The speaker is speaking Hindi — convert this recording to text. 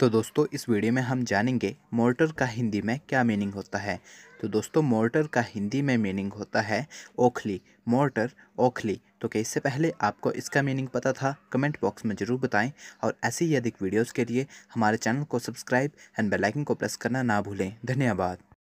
तो दोस्तों इस वीडियो में हम जानेंगे मोर्टर का हिंदी में क्या मीनिंग होता है तो दोस्तों मोर्टर का हिंदी में मीनिंग होता है ओखली मोर्टर ओखली तो क्या इससे पहले आपको इसका मीनिंग पता था कमेंट बॉक्स में ज़रूर बताएं और ऐसी ही अधिक वीडियोज़ के लिए हमारे चैनल को सब्सक्राइब एंड बेलाइकिन को प्रेस करना ना भूलें धन्यवाद